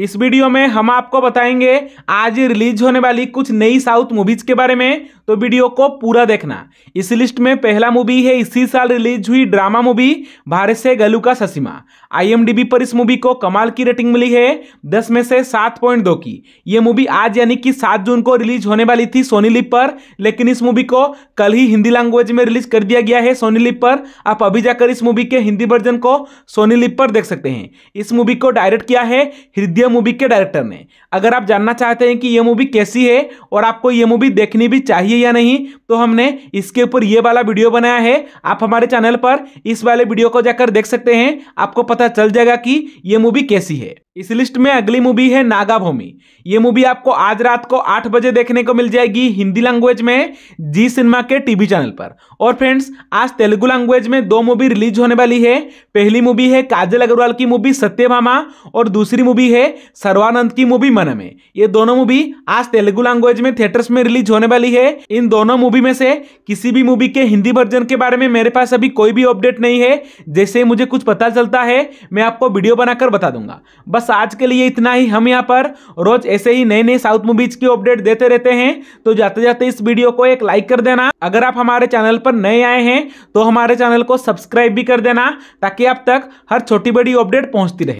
इस वीडियो में हम आपको बताएंगे आज रिलीज होने वाली कुछ नई साउथ मूवीज के बारे में तो वीडियो को पूरा देखना इस लिस्ट में पहला मूवी है इसी साल रिलीज हुई ड्रामा मूवी भारत से गलू का ससीमा आई पर इस मूवी को कमाल की रेटिंग मिली है दस में से सात पॉइंट दो की ये मूवी आज यानी कि सात जून को रिलीज होने वाली थी सोनी लिप पर लेकिन इस मूवी को कल ही हिंदी लैंग्वेज में रिलीज कर दिया गया है सोनी लिप पर आप अभी जाकर इस मूवी के हिंदी वर्जन को सोनी लिप पर देख सकते हैं इस मूवी को डायरेक्ट किया है हृदय मूवी के डायरेक्टर ने अगर आप जानना चाहते हैं कि ये मूवी कैसी है और आपको ये मूवी देखनी भी चाहिए या नहीं तो हमने इसके ऊपर ये वाला वीडियो बनाया है आप हमारे चैनल पर इस वाले वीडियो को जाकर देख सकते हैं आपको पता चल जाएगा कि ये मूवी कैसी है इस लिस्ट में अगली मूवी है नागा भूमि ये मूवी आपको आज रात को आठ बजे देखने को मिल जाएगी हिंदी लैंग्वेज में जी सिनेमा के टीवी चैनल पर और फ्रेंड्स आज तेलुगु लैंग्वेज में दो मूवी रिलीज होने वाली है पहली मूवी है काजल अग्रवाल की मूवी सत्यभामा और दूसरी मूवी है सर्वानंद की मूवी मनमे ये दोनों मूवी आज तेलुगु लैंग्वेज में थिएटर्स में रिलीज होने वाली है इन दोनों मूवी में से किसी भी मूवी के हिंदी वर्जन के बारे में मेरे पास अभी कोई भी अपडेट नहीं है जैसे मुझे कुछ पता चलता है मैं आपको वीडियो बनाकर बता दूंगा बस बस आज के लिए इतना ही हम यहाँ पर रोज ऐसे ही नए नए साउथ मूवीज की अपडेट देते रहते हैं तो जाते जाते इस वीडियो को एक लाइक कर देना अगर आप हमारे चैनल पर नए आए हैं तो हमारे चैनल को सब्सक्राइब भी कर देना ताकि आप तक हर छोटी बड़ी अपडेट पहुंचती रहे